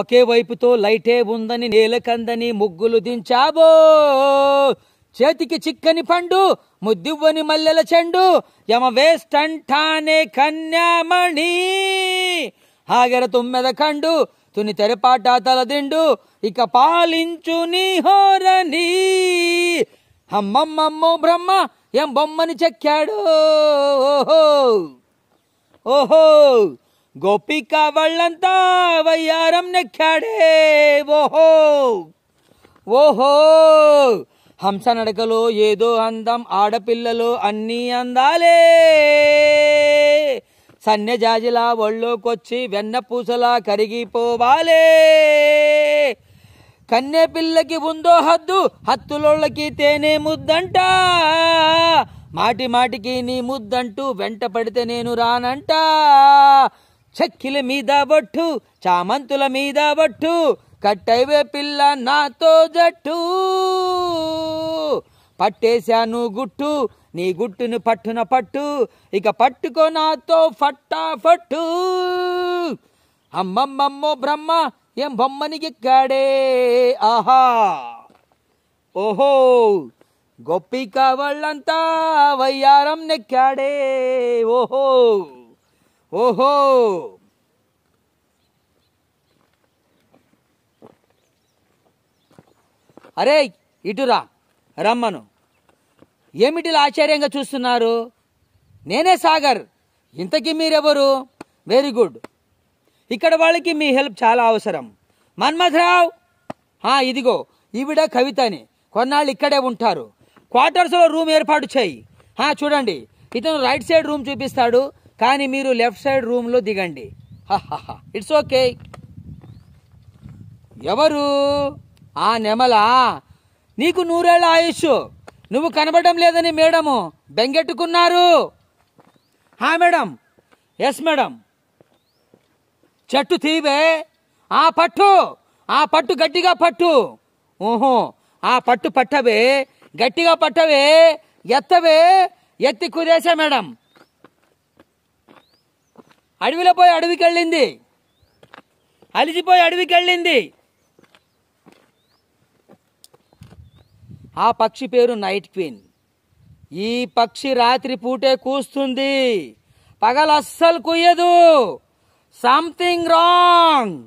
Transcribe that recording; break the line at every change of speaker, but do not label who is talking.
ఒకే వైపుతో లైటే ఉందని నేలకందని ముగ్గులు దించాబో చేతికి చిక్కని పండు ముద్దివ్వని మల్లెల చెండు యమ వేస్టంఠానే కన్యామణి హాగర తుమ్మెద కండు తుని తెరపాట తలదిండు ఇక పాలించు నీ హోరని అమ్మమ్మమ్మో బ్రహ్మ ఏం బొమ్మని చెక్కాడు ఓహో ఓహో గోపికా వాళ్ళంతా వయ్యారం నెక్కాడే ఓహో ఓహో హంస నడకలో ఏదో అందం ఆడపిల్లలు అన్నీ అందాలే సన్యజాజిలా ఒళ్ళోకొచ్చి వెన్న పూసలా కరిగిపోవాలే కన్నె పిల్లకి ఉందో హద్దు హత్తులోళ్ళకి తేనే ముద్దంట మాటి మాటికి నీ ముద్దంటూ వెంట పడితే నేను రానంట చక్కిల మీద బొట్టు చామంతుల మీద బొట్టు కట్టైవే పిల్ల నాతో జట్టు పట్టేశాను గుట్టు నీ గుట్టును పట్టున పట్టు ఇక పట్టుకో నాతో ఫట్టా ఫట్టు అమ్మమ్మమ్మో బ్రహ్మ ఏం బొమ్మని గిక్కాడే ఆహా ఓహో గొప్పి వాళ్ళంతా వయ్యారం నెక్కాడే ఓహో ఓహో అరే ఇటురా రమ్మను ఏమిటిలా ఆశ్చర్యంగా చూస్తున్నారు నేనే సాగర్ ఇంతకీ మీరెవరు వెరీ గుడ్ ఇక్కడ వాళ్ళకి మీ హెల్ప్ చాలా అవసరం మన్మథరావు ఇదిగో ఈవిడ కవితని కొన్నాళ్ళు ఇక్కడే ఉంటారు క్వార్టర్స్లో రూమ్ ఏర్పాటు చేయి చూడండి ఇతను రైట్ సైడ్ రూమ్ చూపిస్తాడు కానీ మీరు లెఫ్ట్ సైడ్ రూమ్లో దిగండి ఇట్స్ ఓకే ఎవరు ఆ నెమల నీకు నూరేళ్ల ఆయుష్ నువ్వు కనబడడం లేదని మేడము బెంగెట్టుకున్నారు హా మేడం ఎస్ మేడం చెట్టు తీవే ఆ పట్టు ఆ పట్టు గట్టిగా పట్టు ఓహో ఆ పట్టు పట్టవే గట్టిగా పట్టవే ఎత్తవే ఎత్తి కుదేశా మేడం అడవిలో పోయి అడవికి వెళ్ళింది అలిసిపోయి అడవికి వెళ్ళింది ఆ పక్షి పేరు నైట్ క్వీన్ ఈ పక్షి రాత్రి పూటే కూస్తుంది పగలు అస్సలు కుయ్యదు సంథింగ్ రాంగ్